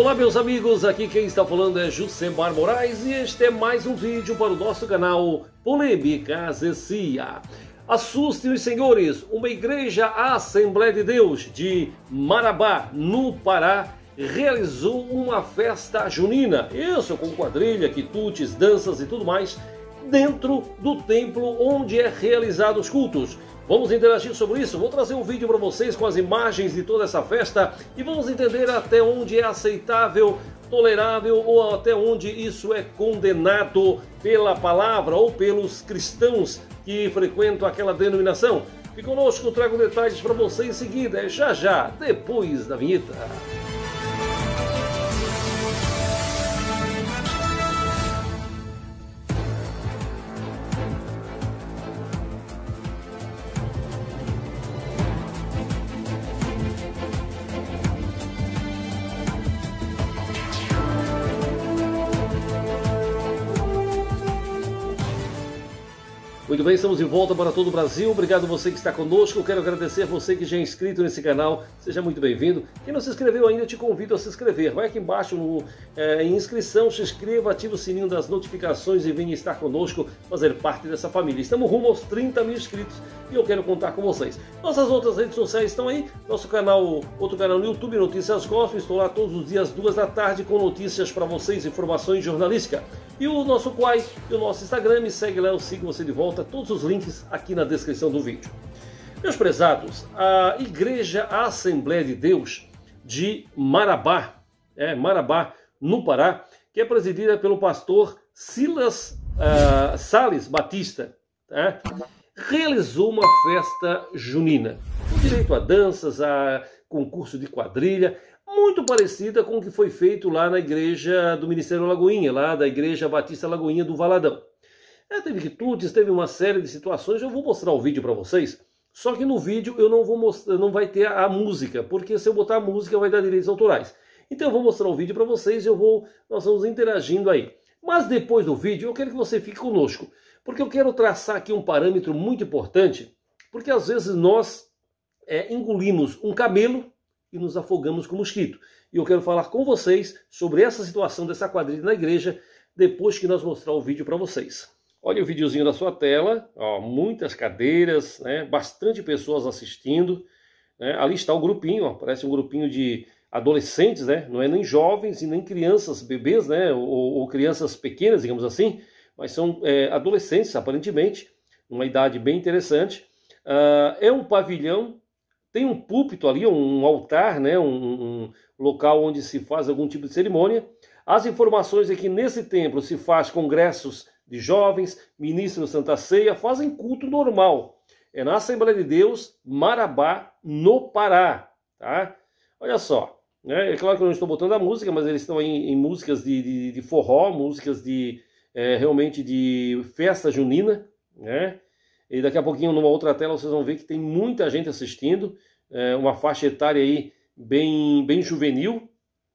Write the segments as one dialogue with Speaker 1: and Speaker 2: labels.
Speaker 1: Olá meus amigos, aqui quem está falando é Jusemar Moraes e este é mais um vídeo para o nosso canal Polêmica Zecia. Assustem os senhores, uma igreja Assembleia de Deus de Marabá, no Pará, realizou uma festa junina, isso com quadrilha, quitutes, danças e tudo mais, dentro do templo onde é realizado os cultos. Vamos interagir sobre isso. Vou trazer um vídeo para vocês com as imagens de toda essa festa e vamos entender até onde é aceitável, tolerável ou até onde isso é condenado pela palavra ou pelos cristãos que frequentam aquela denominação. Fique conosco, trago detalhes para você em seguida, é já já, depois da vinheta. Muito bem, estamos de volta para todo o Brasil. Obrigado você que está conosco. Quero agradecer você que já é inscrito nesse canal. Seja muito bem-vindo. Quem não se inscreveu ainda, te convido a se inscrever. Vai aqui embaixo no, é, em inscrição, se inscreva, ative o sininho das notificações e venha estar conosco, fazer parte dessa família. Estamos rumo aos 30 mil inscritos e eu quero contar com vocês. Nossas outras redes sociais estão aí. Nosso canal, outro canal no YouTube, Notícias Gospel. Estou lá todos os dias, duas da tarde, com notícias para vocês, informações jornalísticas. E o nosso Quai e o nosso Instagram. Me segue lá, eu sigo você de volta. Todos os links aqui na descrição do vídeo. Meus prezados, a Igreja Assembleia de Deus de Marabá, é, Marabá, no Pará, que é presidida pelo pastor Silas uh, Sales Batista, tá? realizou uma festa junina. Com direito a danças, a concurso de quadrilha, muito parecida com o que foi feito lá na igreja do Ministério Lagoinha, lá da Igreja Batista Lagoinha do Valadão. É, teve tudo, teve uma série de situações, eu vou mostrar o vídeo para vocês, só que no vídeo eu não vou mostrar, não vai ter a, música, porque se eu botar a música vai dar direitos autorais. Então eu vou mostrar o vídeo para vocês, eu vou, nós vamos interagindo aí. Mas depois do vídeo eu quero que você fique conosco, porque eu quero traçar aqui um parâmetro muito importante, porque às vezes nós é, engolimos um cabelo e nos afogamos com mosquito. E eu quero falar com vocês sobre essa situação dessa quadrilha na igreja depois que nós mostrar o vídeo para vocês. Olha o videozinho da sua tela, ó, muitas cadeiras, né, bastante pessoas assistindo. Né, ali está o grupinho, ó, parece um grupinho de adolescentes, né, não é nem jovens e nem crianças, bebês, né, ou, ou crianças pequenas, digamos assim, mas são é, adolescentes, aparentemente, uma idade bem interessante. Uh, é um pavilhão tem um púlpito ali, um altar, né? um, um local onde se faz algum tipo de cerimônia. As informações é que nesse templo se faz congressos de jovens, ministram Santa Ceia, fazem culto normal. É na Assembleia de Deus, Marabá, no Pará. Tá? Olha só, né? é claro que eu não estou botando a música, mas eles estão em, em músicas de, de, de, forró, músicas de é, realmente de festa junina, né? E daqui a pouquinho, numa outra tela, vocês vão ver que tem muita gente assistindo. É uma faixa etária aí bem, bem juvenil.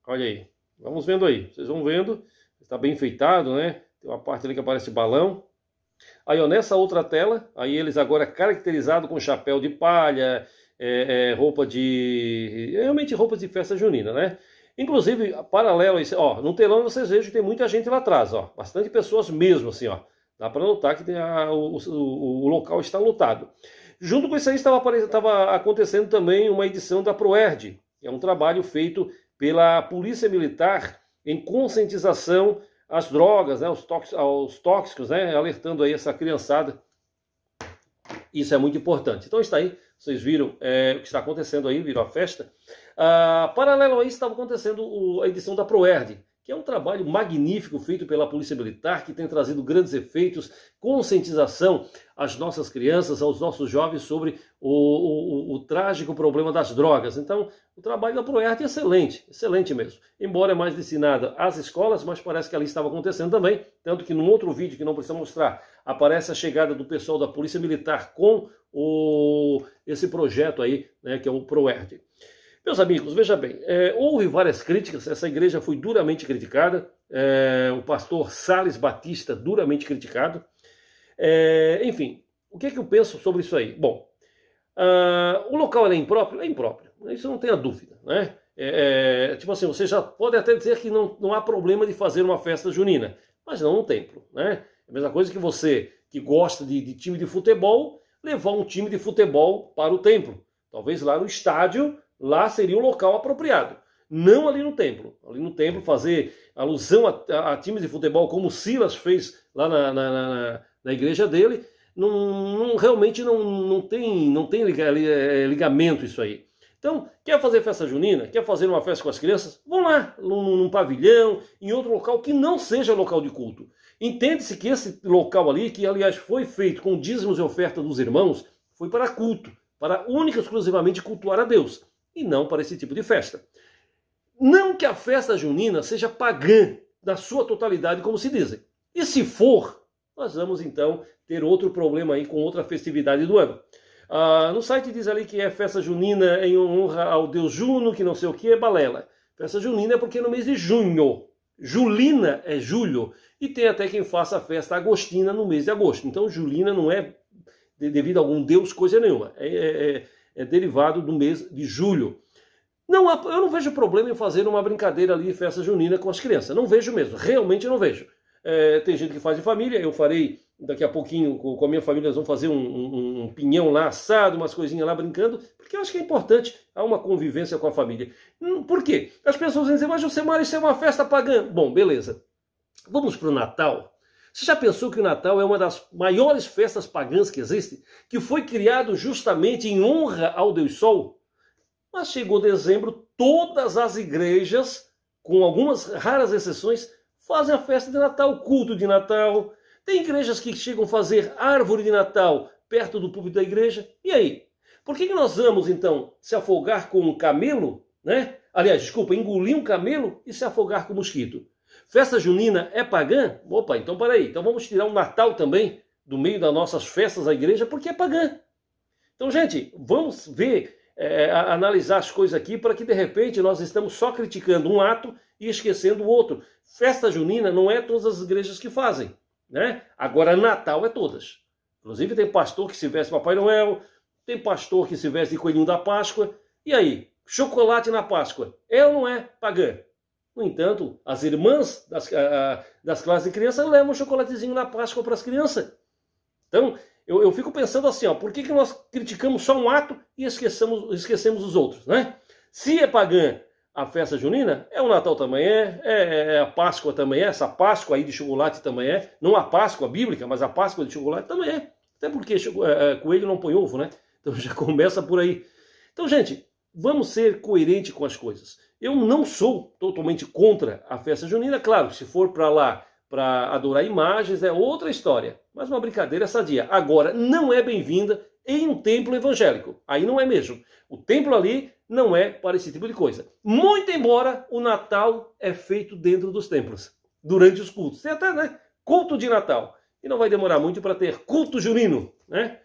Speaker 1: Olha aí. Vamos vendo aí. Vocês vão vendo. Está bem enfeitado, né? Tem uma parte ali que aparece balão. Aí, ó, nessa outra tela, aí eles agora caracterizados com chapéu de palha, é, é, roupa de... Realmente roupas de festa junina, né? Inclusive, paralelo a isso, ó, no telão vocês vejam que tem muita gente lá atrás, ó. Bastante pessoas mesmo, assim, ó. Dá para notar que a, o, o, o, local está lotado. Junto com isso aí estava, estava acontecendo também uma edição da ProERD, que é um trabalho feito pela Polícia Militar em conscientização às drogas, né, aos, tóxicos, aos tóxicos né, alertando aí essa criançada. Isso é muito importante. Então está aí, vocês viram é, o que está acontecendo aí, virou a festa. Ah, paralelo a isso estava acontecendo a edição da ProERD, que é um trabalho magnífico feito pela Polícia Militar, que tem trazido grandes efeitos, conscientização às nossas crianças, aos nossos jovens sobre o, o, o trágico problema das drogas. Então, o trabalho da Proerte é excelente, excelente mesmo. Embora é mais destinada às escolas, mas parece que ali estava acontecendo também, tanto que num outro vídeo que não precisa mostrar, aparece a chegada do pessoal da Polícia Militar com o, esse projeto aí, né, que é o Proerte. Meus amigos, veja bem, é, houve várias críticas, essa igreja foi duramente criticada, é, o pastor Sales Batista duramente criticado. É, enfim, o que, é que eu penso sobre isso aí? Bom, uh, o local é impróprio? É impróprio, isso não tem a dúvida, né? É, é, tipo assim, você já pode até dizer que não, não há problema de fazer uma festa junina, mas não um templo, né? É a mesma coisa que você que gosta de, de time de futebol, levar um time de futebol para o templo. Talvez lá no estádio lá seria o local apropriado. Não ali no templo. Ali no templo, fazer alusão a, a, a times de futebol, como Silas fez lá na, na, na, na igreja dele, não, não, realmente não, não tem, não tem é, ligamento isso aí. Então, quer fazer festa junina? Quer fazer uma festa com as crianças? Vão lá, num, num pavilhão, em outro local que não seja local de culto. Entende-se que esse local ali, que aliás foi feito com dízimos e oferta dos irmãos, foi para culto, para única e exclusivamente cultuar a Deus e não para esse tipo de festa. Não que a festa junina seja pagã na sua totalidade, como se dizem. E se for, nós vamos então ter outro problema aí com outra festividade do ano. Ah, no site diz ali que é festa junina em honra ao deus Juno, que não sei o que, é balela. Festa junina é porque é no mês de junho. Julina é julho. E tem até quem faça a festa agostina no mês de agosto. Então, Julina não é devido a algum deus, coisa nenhuma. É, é, é é derivado do mês de julho. Não há, eu não vejo problema em fazer uma brincadeira ali, festa junina com as crianças. Não vejo mesmo, realmente não vejo. É, tem gente que faz em família, eu farei daqui a pouquinho com a minha família, nós vamos fazer um, um, um pinhão lá assado, umas coisinhas lá brincando, porque eu acho que é importante há uma convivência com a família. Hum, por quê? As pessoas dizem, mas Josemar, isso é uma festa pagã. Bom, beleza. Vamos para o Natal. Você já pensou que o Natal é uma das maiores festas pagãs que existe, que foi criado justamente em honra ao Deus Sol? Mas chegou dezembro, todas as igrejas, com algumas raras exceções, fazem a festa de Natal, culto de Natal. Tem igrejas que chegam a fazer árvore de Natal perto do público da igreja. E aí? Por que, que nós vamos, então, se afogar com um camelo, né? Aliás, desculpa, engolir um camelo e se afogar com um mosquito? Festa junina é pagã? Opa, então peraí. Então vamos tirar o Natal também do meio das nossas festas da igreja, porque é pagã. Então, gente, vamos ver, é, analisar as coisas aqui para que de repente nós estamos só criticando um ato e esquecendo o outro. Festa junina não é todas as igrejas que fazem, né? Agora, Natal é todas. Inclusive, tem pastor que se veste Papai Noel, tem pastor que se veste de Coelhinho da Páscoa. E aí? Chocolate na Páscoa. É ou não é pagã? No entanto, as irmãs das, a, das classes de criança levam um chocolatezinho na Páscoa para as crianças. Então, eu, eu, fico pensando assim, ó, por que, que nós criticamos só um ato e esquecemos, esquecemos os outros, né? Se é pagã a festa junina, é o Natal também é, é, é, é a Páscoa também é, essa Páscoa aí de chocolate também é, não a Páscoa bíblica, mas a Páscoa de chocolate também é. Até porque é, é, coelho não põe ovo, né? Então já começa por aí. Então, gente, vamos ser coerente com as coisas. Eu não sou totalmente contra a festa junina, claro, se for para lá para adorar imagens é outra história, mas uma brincadeira sadia. Agora, não é bem-vinda em um templo evangélico. Aí não é mesmo. O templo ali não é para esse tipo de coisa. Muito embora o Natal é feito dentro dos templos, durante os cultos. Tem até, né? Culto de Natal. E não vai demorar muito para ter culto junino, né?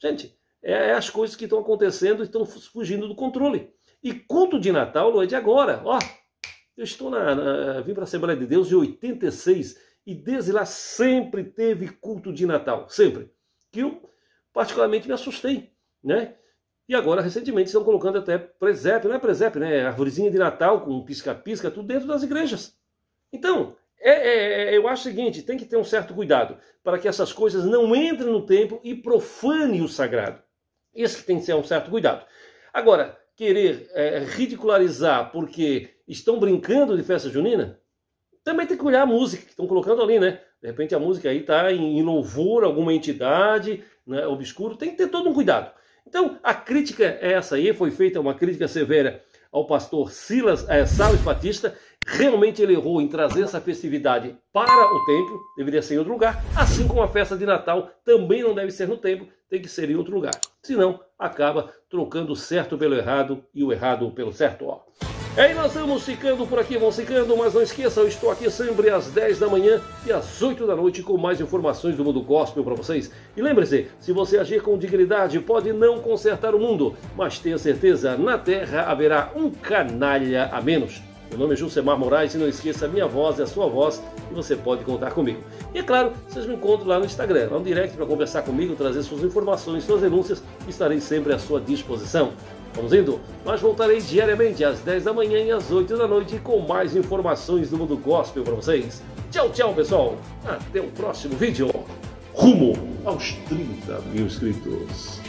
Speaker 1: Gente, é, é as coisas que estão acontecendo e estão fugindo do controle. E culto de Natal não é de agora. Ó, eu estou na, na vim para a Assembleia de Deus de 86 e desde lá sempre teve culto de Natal, sempre. Que eu particularmente me assustei, né? E agora, recentemente, estão colocando até presépio, não é presépio, né? Arvorezinha de Natal com pisca-pisca, tudo dentro das igrejas. Então, é, é, é eu acho o seguinte: tem que ter um certo cuidado para que essas coisas não entrem no templo e profane o sagrado. Esse tem que ser um certo cuidado. Agora, querer é, ridicularizar porque estão brincando de festa junina, também tem que olhar a música que estão colocando ali, né? De repente a música aí está em, louvor alguma entidade né, obscuro, tem que ter todo um cuidado. Então a crítica é essa aí, foi feita uma crítica severa ao pastor Silas é, Salles Batista Realmente ele errou em trazer essa festividade para o templo, deveria ser em outro lugar, assim como a festa de Natal também não deve ser no templo, tem que ser em outro lugar. Senão, acaba trocando o certo pelo errado e o errado pelo certo. Ó. E aí nós vamos ficando por aqui, vamos ficando, mas não esqueçam, eu estou aqui sempre às 10 da manhã e às 8 da noite com mais informações do mundo gospel para vocês. E lembre-se, se você agir com dignidade, pode não consertar o mundo, mas tenha certeza, na Terra haverá um canalha a menos. Meu nome é Jusemar Moraes e não esqueça, a minha voz é a sua voz e você pode contar comigo. E é claro, vocês me encontram lá no Instagram, lá no direct para conversar comigo, trazer suas informações, suas denúncias, estarei sempre à sua disposição. Vamos indo? Mas voltarei diariamente às 10 da manhã e às 8 da noite com mais informações do mundo gospel para vocês. Tchau, tchau, pessoal. Até o próximo vídeo. Rumo aos 30 mil inscritos.